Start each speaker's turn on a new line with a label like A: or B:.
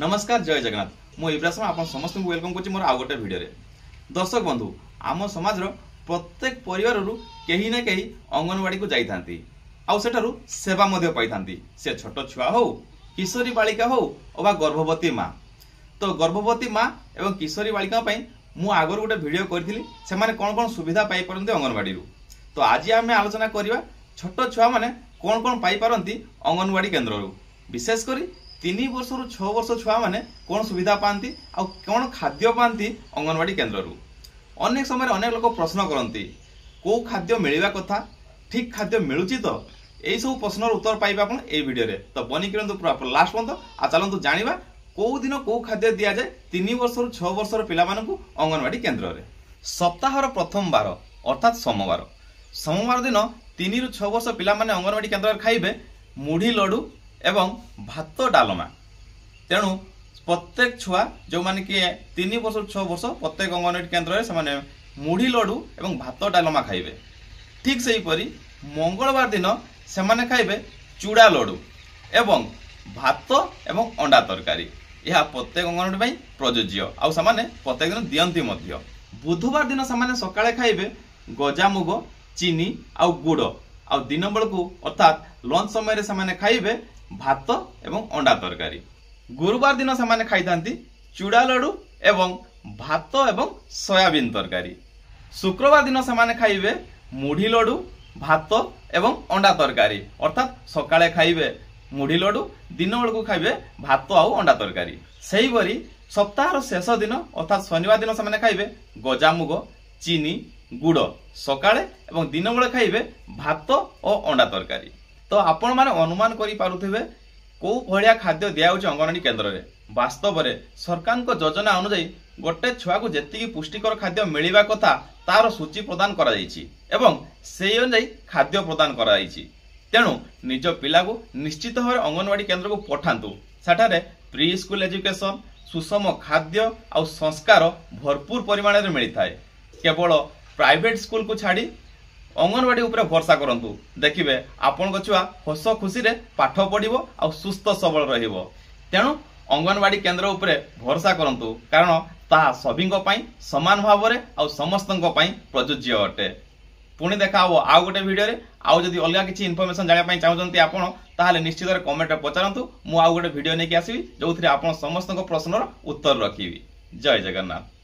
A: ନମସ୍କାର ଜୟ ଜଗନ୍ନାଥ ମୁଁ ଇବ୍ରାସମ ଆପଣ ସମସ୍ତଙ୍କୁ ୱେଲକମ୍ କରୁଛି ମୋର ଆଉ ଗୋଟେ ଭିଡ଼ିଓରେ ଦର୍ଶକ ବନ୍ଧୁ ଆମ ସମାଜର ପ୍ରତ୍ୟେକ ପରିବାରରୁ କେହି ନା କେହି ଅଙ୍ଗନବାଡ଼ିକୁ ଯାଇଥାନ୍ତି ଆଉ ସେଠାରୁ ସେବା ମଧ୍ୟ ପାଇଥାନ୍ତି ସେ ଛୋଟ ଛୁଆ ହଉ କିଶୋରୀ ବାଳିକା ହଉ ଅବା ଗର୍ଭବତୀ ମା ତ ଗର୍ଭବତୀ ମା ଏବଂ କିଶୋରୀ ବାଳିକା ପାଇଁ ମୁଁ ଆଗରୁ ଗୋଟେ ଭିଡ଼ିଓ କରିଥିଲି ସେମାନେ କ'ଣ କ'ଣ ସୁବିଧା ପାଇପାରନ୍ତି ଅଙ୍ଗନବାଡ଼ିରୁ ତ ଆଜି ଆମେ ଆଲୋଚନା କରିବା ଛୋଟ ଛୁଆମାନେ କ'ଣ କ'ଣ ପାଇପାରନ୍ତି ଅଙ୍ଗନବାଡ଼ି କେନ୍ଦ୍ରରୁ ବିଶେଷ କରି ତିନି ବର୍ଷରୁ ଛଅ ବର୍ଷ ଛୁଆମାନେ କ'ଣ ସୁବିଧା ପାଆନ୍ତି ଆଉ କ'ଣ ଖାଦ୍ୟ ପାଆନ୍ତି ଅଙ୍ଗନବାଡ଼ି କେନ୍ଦ୍ରରୁ ଅନେକ ସମୟରେ ଅନେକ ଲୋକ ପ୍ରଶ୍ନ କରନ୍ତି କେଉଁ ଖାଦ୍ୟ ମିଳିବା କଥା ଠିକ୍ ଖାଦ୍ୟ ମିଳୁଛି ତ ଏହିସବୁ ପ୍ରଶ୍ନର ଉତ୍ତର ପାଇବେ ଆପଣ ଏଇ ଭିଡ଼ିଓରେ ତ ବନିକିରନ୍ତୁ ପୁରା ଲାଷ୍ଟ ପର୍ଯ୍ୟନ୍ତ ଆଉ ଚାଲନ୍ତୁ ଜାଣିବା କେଉଁ ଦିନ କେଉଁ ଖାଦ୍ୟ ଦିଆଯାଏ ତିନି ବର୍ଷରୁ ଛଅ ବର୍ଷର ପିଲାମାନଙ୍କୁ ଅଙ୍ଗନବାଡ଼ି କେନ୍ଦ୍ରରେ ସପ୍ତାହର ପ୍ରଥମ ବାର ଅର୍ଥାତ୍ ସୋମବାର ସୋମବାର ଦିନ ତିନିରୁ ଛଅ ବର୍ଷ ପିଲାମାନେ ଅଙ୍ଗନବାଡ଼ି କେନ୍ଦ୍ରରେ ଖାଇବେ ମୁଢ଼ି ଲଡ଼ୁ ଏବଂ ଭାତ ଡାଲମା ତେଣୁ ପ୍ରତ୍ୟେକ ଛୁଆ ଯେଉଁମାନେ କି ତିନି ବର୍ଷରୁ ଛଅ ବର୍ଷ ପ୍ରତ୍ୟେକ ଅଙ୍ଗନୱାଡ଼ି କେନ୍ଦ୍ରରେ ସେମାନେ ମୁଢ଼ି ଲଡ଼ୁ ଏବଂ ଭାତ ଡାଲମା ଖାଇବେ ଠିକ୍ ସେହିପରି ମଙ୍ଗଳବାର ଦିନ ସେମାନେ ଖାଇବେ ଚୂଡ଼ା ଲଡ଼ୁ ଏବଂ ଭାତ ଏବଂ ଅଣ୍ଡା ତରକାରୀ ଏହା ପ୍ରତ୍ୟେକ ଅଙ୍ଗନୱାଡ଼ି ପାଇଁ ପ୍ରଯୁଜ୍ୟ ଆଉ ସେମାନେ ପ୍ରତ୍ୟେକ ଦିନ ଦିଅନ୍ତି ମଧ୍ୟ ବୁଧବାର ଦିନ ସେମାନେ ସକାଳେ ଖାଇବେ ଗଜାମୁଗ ଚିନି ଆଉ ଗୁଡ଼ ଆଉ ଦିନ ବେଳକୁ ଅର୍ଥାତ ଲଞ୍ଚ ସମୟରେ ସେମାନେ ଖାଇବେ ଭାତ ଏବଂ ଅଣ୍ଡା ତରକାରୀ ଗୁରୁବାର ଦିନ ସେମାନେ ଖାଇଥାନ୍ତି ଚୁଡ଼ା ଲଡ଼ୁ ଏବଂ ଭାତ ଏବଂ ସୋୟାବିନ୍ ତରକାରୀ ଶୁକ୍ରବାର ଦିନ ସେମାନେ ଖାଇବେ ମୁଢ଼ି ଲଡ଼ୁ ଭାତ ଏବଂ ଅଣ୍ଡା ତରକାରୀ ଅର୍ଥାତ ସକାଳେ ଖାଇବେ ମୁଢ଼ି ଲଡ଼ୁ ଦିନ ବେଳକୁ ଖାଇବେ ଭାତ ଆଉ ଅଣ୍ଡା ତରକାରୀ ସେହିପରି ସପ୍ତାହର ଶେଷ ଦିନ ଅର୍ଥାତ ଶନିବାର ଦିନ ସେମାନେ ଖାଇବେ ଗଜାମୁଗ ଚିନି গুড় সকালে এবং দিনবেলা খাইবে ভাত ও অন্ডা তরকারি তো আপনার অনুমান করে পুথিবে কেউ ভাড়া খাদ্য দিয়া হচ্ছে অঙ্গনওয়াড়ি কেন্দ্রে বাস্তবরে সরকার যোজনা অনুযায়ী গোটে ছুয়াকে যেত পুষ্টিকর খাদ্য মিলবা কথা তার সূচী প্রদান করা যাই এবং সেই অনুযায়ী খাদ্য প্রদান করা যাই তেণু নিজ পিলা নিশ্চিত ভাবে অঙ্গনওয়াড়ি কেন্দ্রকে পঠান্তু সেঠারে প্রি স্কুল এজুকেশন সুষম খাদ্য আ ভরপুর পরিমাণের মিলিথায় কেবল ପ୍ରାଇଭେଟ୍ ସ୍କୁଲକୁ ଛାଡ଼ି ଅଙ୍ଗନବାଡ଼ି ଉପରେ ଭରସା କରନ୍ତୁ ଦେଖିବେ ଆପଣଙ୍କ ଛୁଆ ହସ ଖୁସିରେ ପାଠ ପଢ଼ିବ ଆଉ ସୁସ୍ଥ ସବଳ ରହିବ ତେଣୁ ଅଙ୍ଗନବାଡ଼ି କେନ୍ଦ୍ର ଉପରେ ଭରସା କରନ୍ତୁ କାରଣ ତାହା ସଭିଙ୍କ ପାଇଁ ସମାନ ଭାବରେ ଆଉ ସମସ୍ତଙ୍କ ପାଇଁ ପ୍ରଯୁଜ୍ୟ ଅଟେ ପୁଣି ଦେଖା ହେବ ଆଉ ଗୋଟେ ଭିଡ଼ିଓରେ ଆଉ ଯଦି ଅଲଗା କିଛି ଇନଫର୍ମେସନ୍ ଜାଣିବା ପାଇଁ ଚାହୁଁଛନ୍ତି ଆପଣ ତାହେଲେ ନିଶ୍ଚିତରେ କମେଣ୍ଟରେ ପଚାରନ୍ତୁ ମୁଁ ଆଉ ଗୋଟେ ଭିଡ଼ିଓ ନେଇକି ଆସିବି ଯେଉଁଥିରେ ଆପଣ ସମସ୍ତଙ୍କ ପ୍ରଶ୍ନର ଉତ୍ତର ରଖିବି ଜୟ ଜଗନ୍ନାଥ